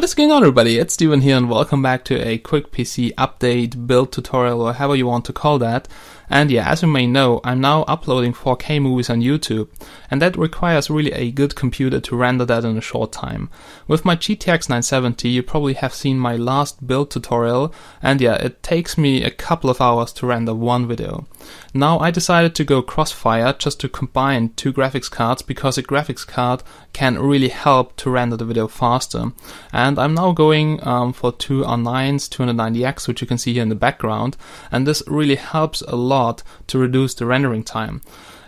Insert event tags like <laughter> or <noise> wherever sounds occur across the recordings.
What is going on everybody, it's Steven here and welcome back to a quick PC update, build tutorial or however you want to call that. And yeah, as you may know, I'm now uploading 4K movies on YouTube, and that requires really a good computer to render that in a short time. With my GTX 970, you probably have seen my last build tutorial, and yeah, it takes me a couple of hours to render one video. Now I decided to go crossfire just to combine two graphics cards because a graphics card can really help to render the video faster. And I'm now going um, for two R9s 290X, which you can see here in the background, and this really helps a lot to reduce the rendering time.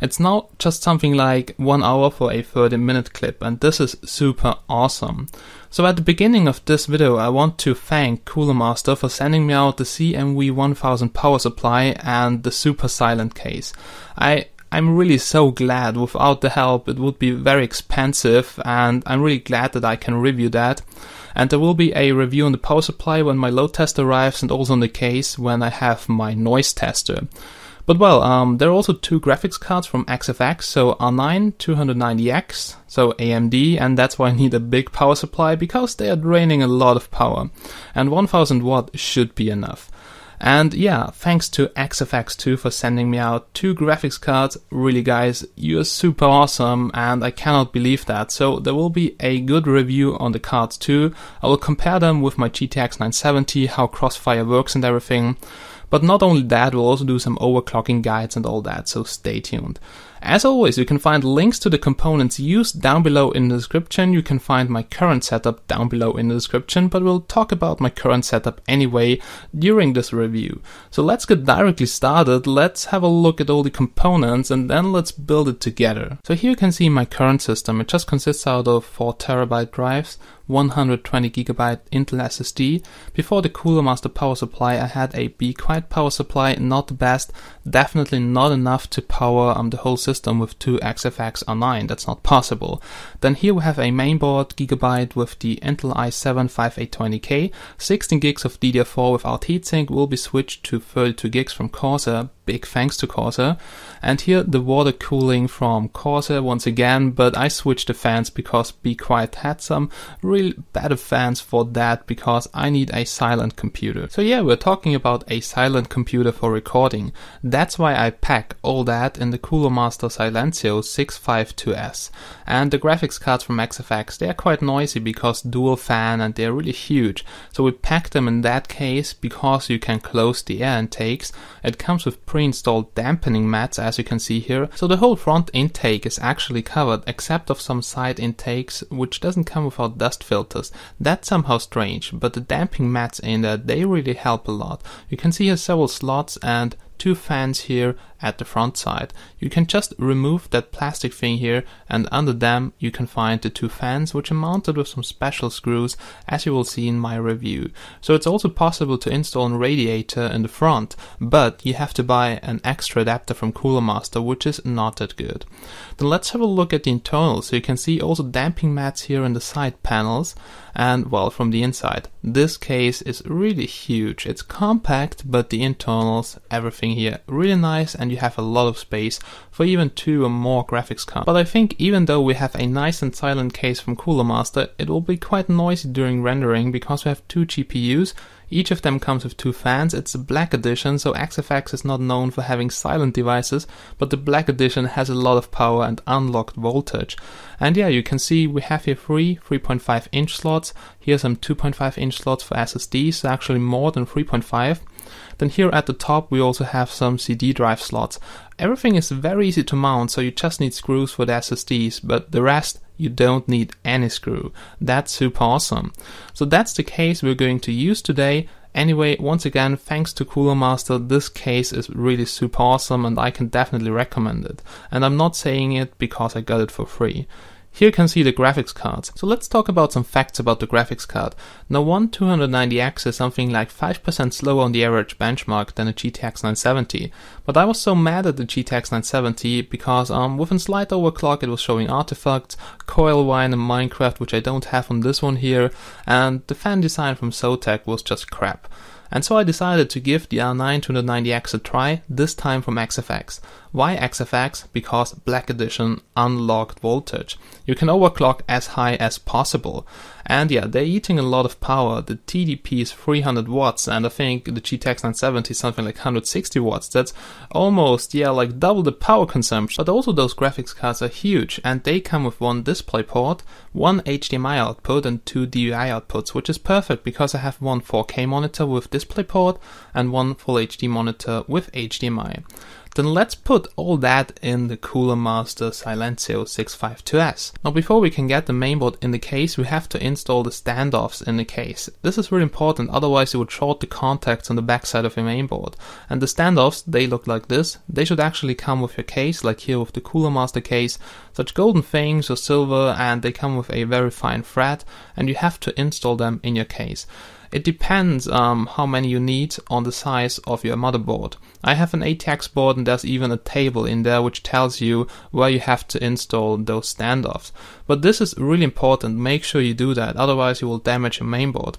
It's now just something like 1 hour for a 30 minute clip and this is super awesome. So at the beginning of this video I want to thank Cooler Master for sending me out the CMV 1000 power supply and the super silent case. I I'm really so glad without the help it would be very expensive and I'm really glad that I can review that. And there will be a review on the power supply when my load test arrives and also on the case when I have my noise tester. But well, um, there are also two graphics cards from XFX, so R9 290X, so AMD, and that's why I need a big power supply because they are draining a lot of power. And 1000 watt should be enough. And yeah, thanks to XFX2 for sending me out two graphics cards. Really guys, you're super awesome and I cannot believe that. So there will be a good review on the cards too. I will compare them with my GTX 970, how Crossfire works and everything. But not only that, we'll also do some overclocking guides and all that, so stay tuned. As always, you can find links to the components used down below in the description. You can find my current setup down below in the description, but we'll talk about my current setup anyway during this review. So let's get directly started. Let's have a look at all the components and then let's build it together. So here you can see my current system. It just consists out of 4 terabyte drives 120GB Intel SSD. Before the Cooler Master power supply, I had a B Quiet power supply, not the best, definitely not enough to power um, the whole system with two XFX R9, that's not possible. Then here we have a mainboard Gigabyte with the Intel i7 5820K, 16 gigs of DDR4 without heatsink will be switched to 32 gigs from Corsair, big thanks to Corsair. And here the water cooling from Corsair once again, but I switched the fans because Be Quiet had some really Better bad fans for that because I need a silent computer. So yeah, we're talking about a silent computer for recording. That's why I pack all that in the Cooler Master Silencio 652S. And the graphics cards from XFX, they are quite noisy because dual fan and they're really huge. So we pack them in that case because you can close the air intakes. It comes with pre-installed dampening mats as you can see here. So the whole front intake is actually covered except of some side intakes which doesn't come without dust dust filters. That's somehow strange, but the damping mats in there, they really help a lot. You can see here several slots and two fans here at the front side, you can just remove that plastic thing here and under them you can find the two fans which are mounted with some special screws as you will see in my review. So it's also possible to install a radiator in the front, but you have to buy an extra adapter from Cooler Master which is not that good. Then let's have a look at the internal so you can see also damping mats here in the side panels and well from the inside. This case is really huge. It's compact but the internals, everything here really nice and and you have a lot of space for even two or more graphics cards. But I think even though we have a nice and silent case from Cooler Master, it will be quite noisy during rendering because we have two GPUs each of them comes with two fans. It's a black edition, so XFX is not known for having silent devices, but the black edition has a lot of power and unlocked voltage. And yeah, you can see we have here three 3.5 inch slots. Here some 2.5 inch slots for SSDs, so actually more than 3.5. Then here at the top we also have some CD drive slots. Everything is very easy to mount, so you just need screws for the SSDs, but the rest you don't need any screw. That's super awesome. So that's the case we're going to use today. Anyway, once again, thanks to Cooler Master, this case is really super awesome and I can definitely recommend it. And I'm not saying it because I got it for free. Here you can see the graphics cards. So let's talk about some facts about the graphics card. Now one 290X is something like 5% slower on the average benchmark than a GTX 970, but I was so mad at the GTX 970 because um, with a slight overclock it was showing artifacts, coil wine and Minecraft which I don't have on this one here, and the fan design from Zotac was just crap. And so I decided to give the r 290X a try, this time from XFX. Why XFX? Because Black Edition unlocked voltage. You can overclock as high as possible. And yeah, they're eating a lot of power. The TDP is 300 watts, and I think the GTX 970 is something like 160 watts. That's almost, yeah, like double the power consumption. But also, those graphics cards are huge, and they come with one display port, one HDMI output, and two DVI outputs, which is perfect because I have one 4K monitor with this DisplayPort and one Full HD monitor with HDMI. Then let's put all that in the Cooler Master Silencio 652S. Now before we can get the mainboard in the case, we have to install the standoffs in the case. This is really important, otherwise you would short the contacts on the backside of your mainboard. And the standoffs, they look like this. They should actually come with your case, like here with the Cooler Master case. Such golden things or silver, and they come with a very fine thread, and you have to install them in your case. It depends um, how many you need on the size of your motherboard. I have an ATX board and there's even a table in there which tells you where you have to install those standoffs. But this is really important, make sure you do that, otherwise you will damage your mainboard.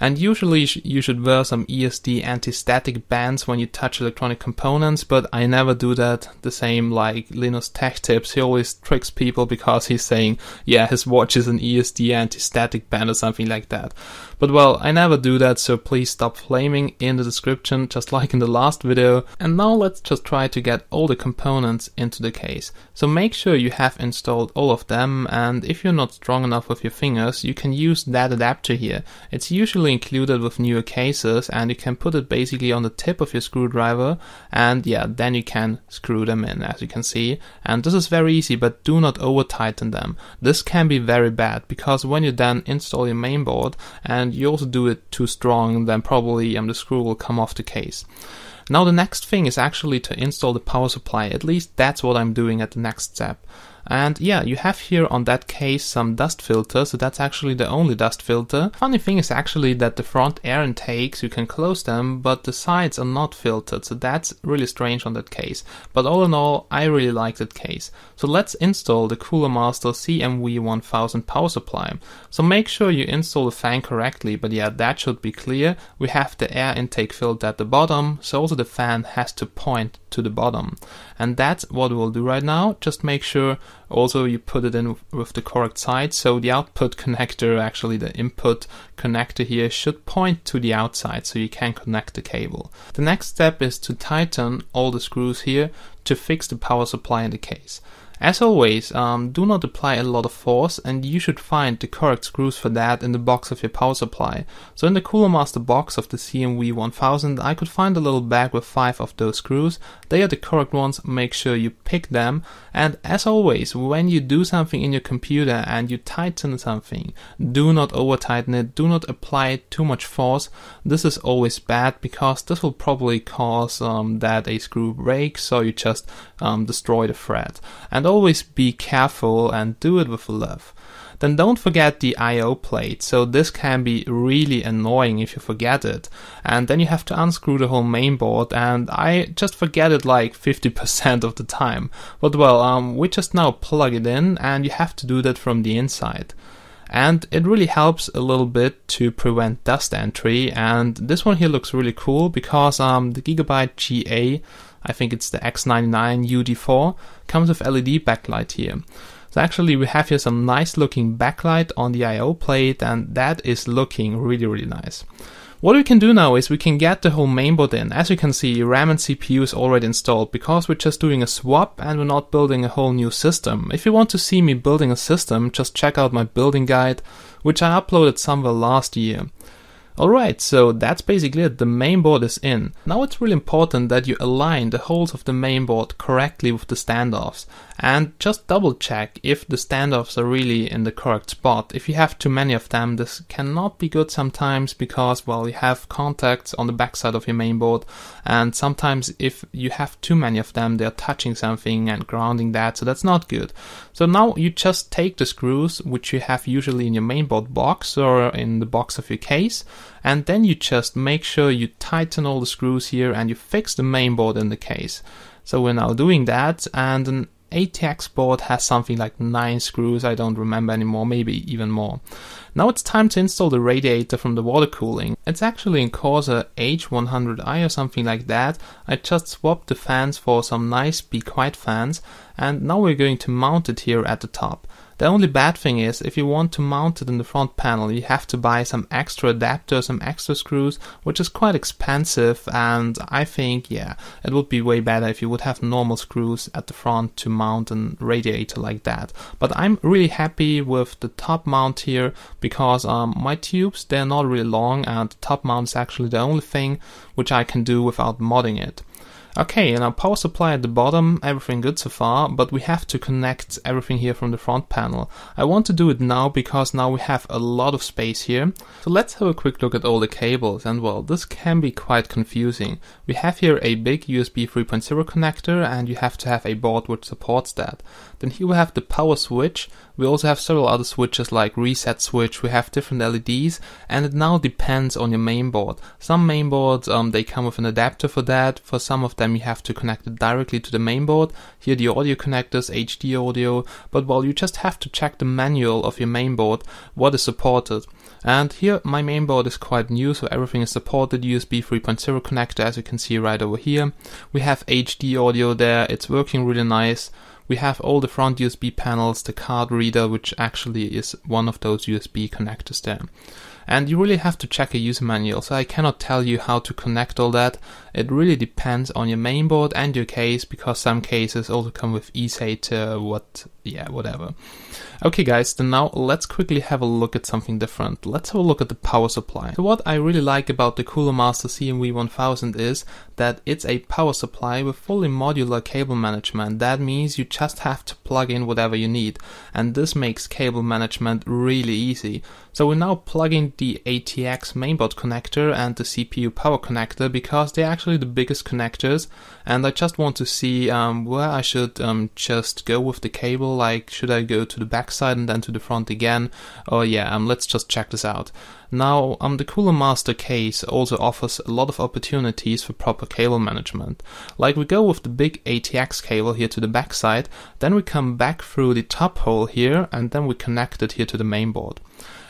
And usually you should wear some ESD anti-static bands when you touch electronic components, but I never do that. The same like Linus Tech Tips, he always tricks people because he's saying, yeah, his watch is an ESD anti-static band or something like that. But well, I never do that, so please stop flaming in the description, just like in the last video. And now let's just try to get all the components into the case. So make sure you have installed all of them, and if you're not strong enough with your fingers, you can use that adapter here. It's usually included with newer cases and you can put it basically on the tip of your screwdriver and yeah, then you can screw them in as you can see. And this is very easy, but do not over tighten them. This can be very bad because when you then install your mainboard and you also do it too strong, then probably um, the screw will come off the case. Now the next thing is actually to install the power supply, at least that's what I'm doing at the next step. And yeah, you have here on that case some dust filter, so that's actually the only dust filter. Funny thing is actually that the front air intakes, you can close them, but the sides are not filtered, so that's really strange on that case. But all in all, I really like that case. So let's install the Cooler Master CMV1000 power supply. So make sure you install the fan correctly, but yeah, that should be clear. We have the air intake filter at the bottom, so also the fan has to point to the bottom. And that's what we'll do right now. Just make sure also, you put it in with the correct side. So the output connector, actually the input connector here should point to the outside so you can connect the cable. The next step is to tighten all the screws here to fix the power supply in the case. As always, um, do not apply a lot of force and you should find the correct screws for that in the box of your power supply. So in the Cooler Master box of the CMV 1000 I could find a little bag with 5 of those screws. They are the correct ones, make sure you pick them. And as always, when you do something in your computer and you tighten something, do not over tighten it, do not apply too much force. This is always bad because this will probably cause um, that a screw breaks so you just um, destroy the thread. And always be careful and do it with love. Then don't forget the IO plate, so this can be really annoying if you forget it. And then you have to unscrew the whole mainboard, and I just forget it like 50% of the time. But well, um, we just now plug it in, and you have to do that from the inside and it really helps a little bit to prevent dust entry and this one here looks really cool because um, the Gigabyte GA I think it's the X99 UD4, comes with LED backlight here. So actually we have here some nice looking backlight on the IO plate and that is looking really really nice. What we can do now is we can get the whole mainboard in. As you can see, RAM and CPU is already installed because we're just doing a swap and we're not building a whole new system. If you want to see me building a system, just check out my building guide, which I uploaded somewhere last year. Alright, so that's basically it. The main board is in. Now it's really important that you align the holes of the main board correctly with the standoffs and just double check if the standoffs are really in the correct spot. If you have too many of them, this cannot be good sometimes because, well, you have contacts on the backside of your mainboard, and sometimes if you have too many of them, they are touching something and grounding that, so that's not good. So now you just take the screws, which you have usually in your mainboard box or in the box of your case, and then you just make sure you tighten all the screws here and you fix the mainboard in the case. So we're now doing that, and ATX board has something like 9 screws, I don't remember anymore, maybe even more. Now it's time to install the radiator from the water cooling. It's actually in Corsa H100i or something like that. I just swapped the fans for some nice Be Quiet fans and now we're going to mount it here at the top. The only bad thing is, if you want to mount it in the front panel, you have to buy some extra adapters, some extra screws, which is quite expensive, and I think, yeah, it would be way better if you would have normal screws at the front to mount a radiator like that. But I'm really happy with the top mount here, because um, my tubes, they're not really long, and the top mount is actually the only thing which I can do without modding it. Okay, now our power supply at the bottom, everything good so far, but we have to connect everything here from the front panel. I want to do it now because now we have a lot of space here. So let's have a quick look at all the cables, and well, this can be quite confusing. We have here a big USB 3.0 connector, and you have to have a board which supports that. Then here we have the power switch, we also have several other switches like reset switch, we have different LEDs and it now depends on your mainboard. Some mainboards um, they come with an adapter for that, for some of them you have to connect it directly to the mainboard. Here the audio connectors, HD audio, but well you just have to check the manual of your mainboard what is supported. And here my mainboard is quite new so everything is supported, USB 3.0 connector as you can see right over here. We have HD audio there, it's working really nice we have all the front USB panels, the card reader, which actually is one of those USB connectors there and you really have to check a user manual, so I cannot tell you how to connect all that. It really depends on your mainboard and your case, because some cases also come with eSATER, what, yeah, whatever. Okay guys, then now let's quickly have a look at something different. Let's have a look at the power supply. So what I really like about the Cooler Master CMV1000 is that it's a power supply with fully modular cable management. That means you just have to plug in whatever you need, and this makes cable management really easy. So we are now plug in the ATX mainboard connector and the CPU power connector because they're actually the biggest connectors and I just want to see um, where I should um, just go with the cable, like should I go to the backside and then to the front again, or oh, yeah, um, let's just check this out. Now, um, the Cooler Master case also offers a lot of opportunities for proper cable management. Like we go with the big ATX cable here to the backside, then we come back through the top hole here and then we connect it here to the mainboard.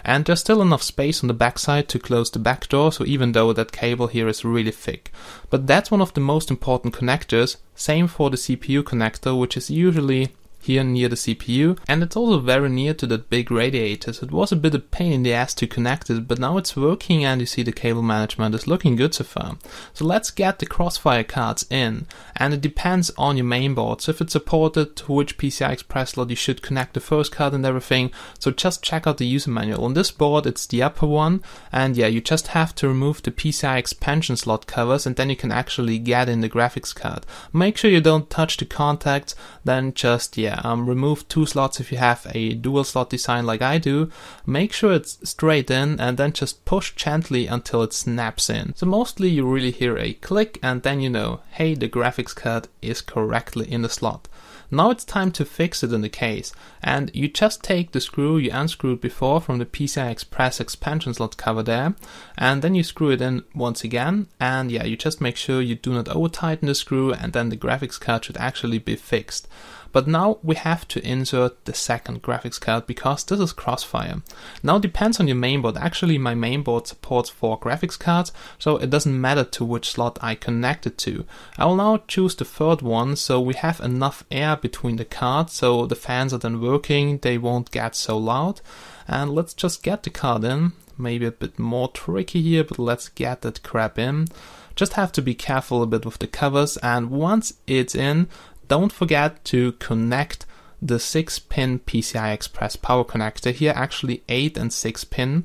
And there's still enough space on the backside to close the back door, so even though that cable here is really thick. But that's one of the most important connectors, same for the CPU connector, which is usually here near the CPU, and it's also very near to that big radiator, so it was a bit of pain in the ass to connect it, but now it's working and you see the cable management is looking good so far. So let's get the Crossfire cards in, and it depends on your mainboard, so if it's supported, to which PCI Express slot you should connect the first card and everything, so just check out the user manual. On this board it's the upper one, and yeah, you just have to remove the PCI expansion slot covers and then you can actually get in the graphics card. Make sure you don't touch the contacts, then just yeah, um, remove two slots if you have a dual slot design like I do, make sure it's straight in and then just push gently until it snaps in. So mostly you really hear a click and then you know, hey, the graphics card is correctly in the slot. Now it's time to fix it in the case and you just take the screw you unscrewed before from the PCI Express expansion slot cover there and then you screw it in once again and yeah you just make sure you do not over tighten the screw and then the graphics card should actually be fixed. But now we have to insert the second graphics card because this is Crossfire. Now depends on your mainboard. Actually my mainboard supports four graphics cards so it doesn't matter to which slot I connect it to. I will now choose the third one so we have enough air between the cards so the fans are then working working, they won't get so loud. And let's just get the card in. Maybe a bit more tricky here, but let's get that crap in. Just have to be careful a bit with the covers. And once it's in, don't forget to connect the 6 pin PCI Express power connector here, actually 8 and 6 pin.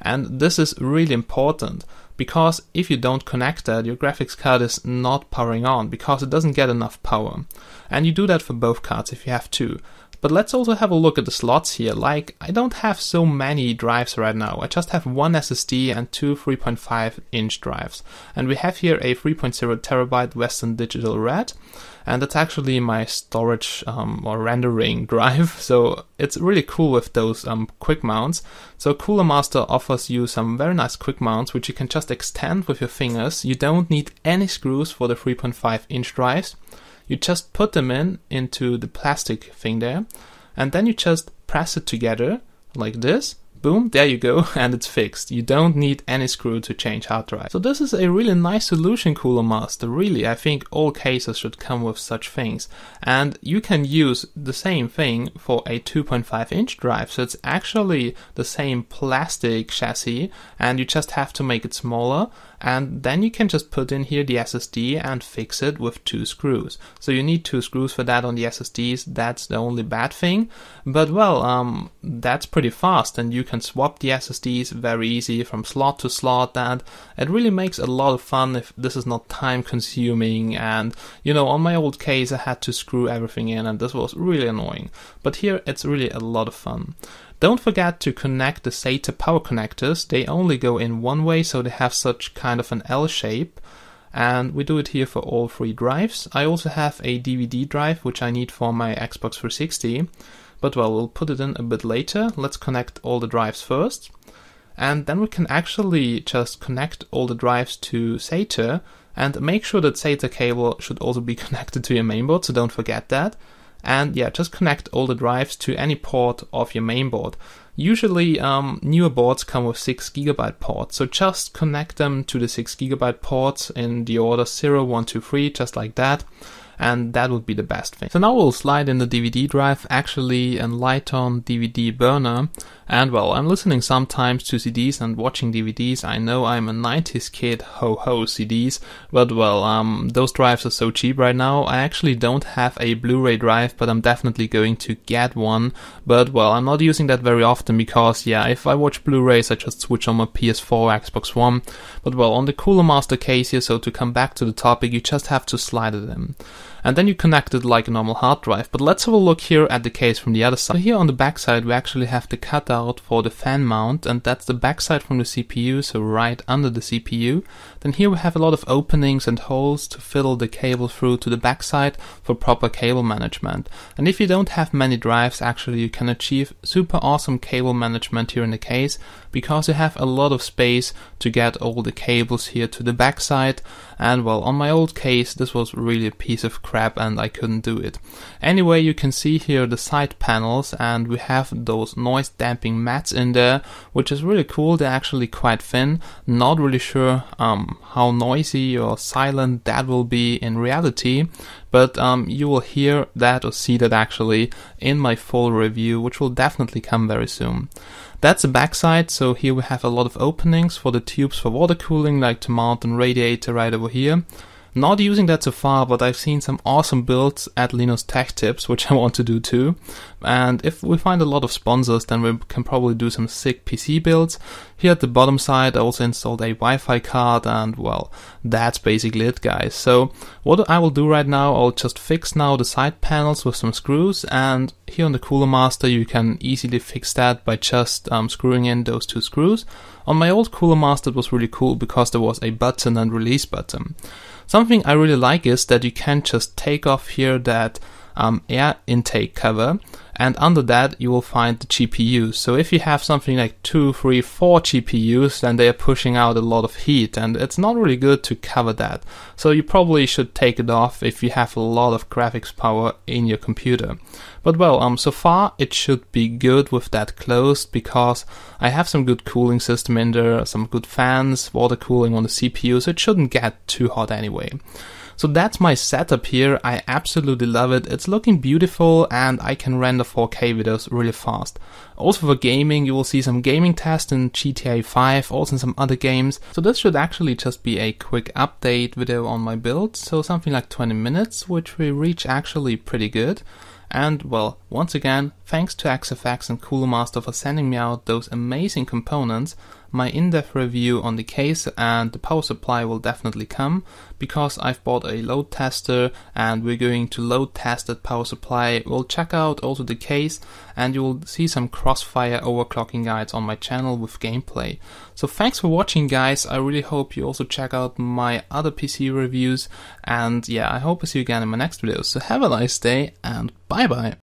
And this is really important because if you don't connect that, your graphics card is not powering on because it doesn't get enough power. And you do that for both cards if you have two. But let's also have a look at the slots here. Like, I don't have so many drives right now. I just have one SSD and two 3.5 inch drives. And we have here a 3.0 terabyte Western Digital Red and that's actually my storage um, or rendering <laughs> drive. So it's really cool with those um, quick mounts. So Cooler Master offers you some very nice quick mounts which you can just extend with your fingers. You don't need any screws for the 3.5 inch drives. You just put them in into the plastic thing there, and then you just press it together like this, boom, there you go, <laughs> and it's fixed. You don't need any screw to change hard drive. So this is a really nice solution, Cooler Master. Really, I think all cases should come with such things. And you can use the same thing for a 2.5 inch drive. So it's actually the same plastic chassis and you just have to make it smaller and then you can just put in here the SSD and fix it with two screws. So you need two screws for that on the SSDs. That's the only bad thing. But well, um, that's pretty fast and you can swap the SSDs very easy from slot to slot and it really makes a lot of fun if this is not time consuming and you know on my old case I had to screw everything in and this was really annoying but here it's really a lot of fun don't forget to connect the SATA power connectors. They only go in one way, so they have such kind of an L shape. And we do it here for all three drives. I also have a DVD drive, which I need for my Xbox 360. But well, we'll put it in a bit later. Let's connect all the drives first. And then we can actually just connect all the drives to SATA and make sure that SATA cable should also be <laughs> connected to your mainboard, so don't forget that and yeah, just connect all the drives to any port of your mainboard. Usually, um, newer boards come with 6 gigabyte ports, so just connect them to the 6 gigabyte ports in the order 0, 1, 2, 3, just like that, and that would be the best thing. So now we'll slide in the DVD drive, actually, and light on DVD burner, and well, I'm listening sometimes to CDs and watching DVDs. I know I'm a 90s kid, ho ho CDs, but well, um, those drives are so cheap right now. I actually don't have a Blu-ray drive, but I'm definitely going to get one. But well, I'm not using that very often because yeah, if I watch Blu-rays, I just switch on my PS4, Xbox One. But well, on the Cooler Master case here, so to come back to the topic, you just have to slide it in and then you connect it like a normal hard drive. But let's have a look here at the case from the other side. So here on the backside we actually have the cutout for the fan mount and that's the backside from the CPU, so right under the CPU. Then here we have a lot of openings and holes to fiddle the cable through to the backside for proper cable management. And if you don't have many drives, actually you can achieve super awesome cable management here in the case because you have a lot of space to get all the cables here to the backside. And well, on my old case, this was really a piece of crap and I couldn't do it. Anyway, you can see here the side panels and we have those noise damping mats in there, which is really cool. They're actually quite thin. Not really sure um, how noisy or silent that will be in reality, but um, you will hear that or see that actually in my full review, which will definitely come very soon. That's the backside, so here we have a lot of openings for the tubes for water cooling, like to mount and radiator right over here. Not using that so far, but I've seen some awesome builds at Linus Tech Tips, which I want to do too. And if we find a lot of sponsors, then we can probably do some sick PC builds. Here at the bottom side, I also installed a Wi-Fi card and well, that's basically it guys. So what I will do right now, I'll just fix now the side panels with some screws and here on the Cooler Master, you can easily fix that by just um, screwing in those two screws. On my old Cooler Master, it was really cool because there was a button and release button. Something I really like is that you can just take off here that um, air intake cover and under that you will find the GPUs. So if you have something like two, three, four GPUs, then they are pushing out a lot of heat and it's not really good to cover that. So you probably should take it off if you have a lot of graphics power in your computer. But well, um, so far it should be good with that closed because I have some good cooling system in there, some good fans, water cooling on the CPU, so it shouldn't get too hot anyway. So that's my setup here. I absolutely love it. It's looking beautiful and I can render 4K videos really fast. Also for gaming, you will see some gaming tests in GTA 5, also in some other games. So this should actually just be a quick update video on my build. So something like 20 minutes, which we reach actually pretty good. And well, once again, thanks to Axefax and Coolmaster for sending me out those amazing components. My in-depth review on the case and the power supply will definitely come because I've bought a load tester and we're going to load test that power supply. We'll check out also the case and you will see some crossfire overclocking guides on my channel with gameplay. So thanks for watching guys. I really hope you also check out my other PC reviews and yeah, I hope to see you again in my next video. So have a nice day and Bye bye.